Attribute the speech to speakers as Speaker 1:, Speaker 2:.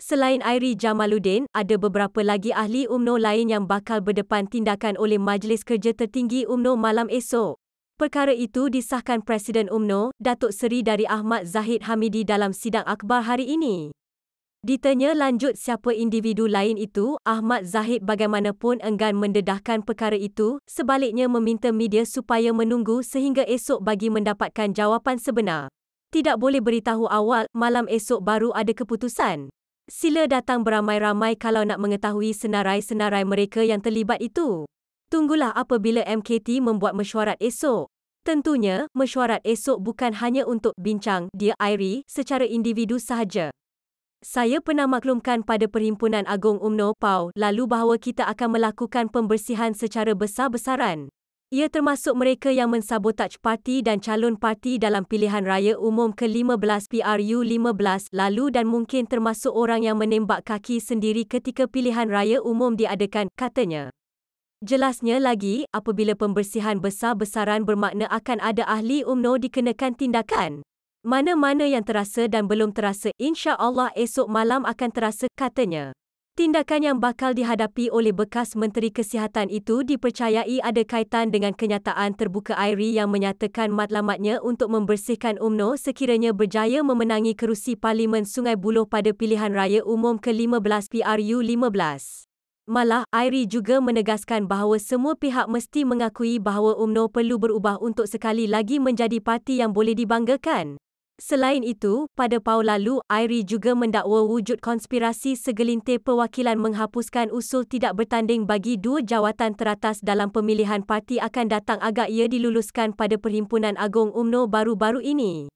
Speaker 1: Selain Airi Jamaluddin, ada beberapa lagi ahli UMNO lain yang bakal berdepan tindakan oleh Majlis Kerja Tertinggi UMNO malam esok. Perkara itu disahkan Presiden UMNO, Datuk Seri Dari Ahmad Zahid Hamidi dalam sidang akhbar hari ini. Ditanya lanjut siapa individu lain itu, Ahmad Zahid bagaimanapun enggan mendedahkan perkara itu, sebaliknya meminta media supaya menunggu sehingga esok bagi mendapatkan jawapan sebenar. Tidak boleh beritahu awal, malam esok baru ada keputusan. Sila datang beramai-ramai kalau nak mengetahui senarai-senarai mereka yang terlibat itu. Tunggulah apabila MKT membuat mesyuarat esok. Tentunya, mesyuarat esok bukan hanya untuk bincang dia Airi secara individu sahaja. Saya pernah maklumkan pada Perhimpunan Agong UMNO PAU lalu bahawa kita akan melakukan pembersihan secara besar-besaran. Ia termasuk mereka yang mensabotaj parti dan calon parti dalam pilihan raya umum ke-15 PRU-15 lalu dan mungkin termasuk orang yang menembak kaki sendiri ketika pilihan raya umum diadakan, katanya. Jelasnya lagi, apabila pembersihan besar-besaran bermakna akan ada ahli UMNO dikenakan tindakan. Mana-mana yang terasa dan belum terasa, insya Allah esok malam akan terasa, katanya. Tindakan yang bakal dihadapi oleh bekas Menteri Kesihatan itu dipercayai ada kaitan dengan kenyataan terbuka Airi yang menyatakan matlamatnya untuk membersihkan UMNO sekiranya berjaya memenangi kerusi Parlimen Sungai Buloh pada pilihan raya umum ke-15 PRU-15. Malah, Airi juga menegaskan bahawa semua pihak mesti mengakui bahawa UMNO perlu berubah untuk sekali lagi menjadi parti yang boleh dibanggakan. Selain itu, pada Pau lalu, Airi juga mendakwa wujud konspirasi segelintir perwakilan menghapuskan usul tidak bertanding bagi dua jawatan teratas dalam pemilihan parti akan datang agak ia diluluskan pada Perhimpunan Agong UMNO baru-baru ini.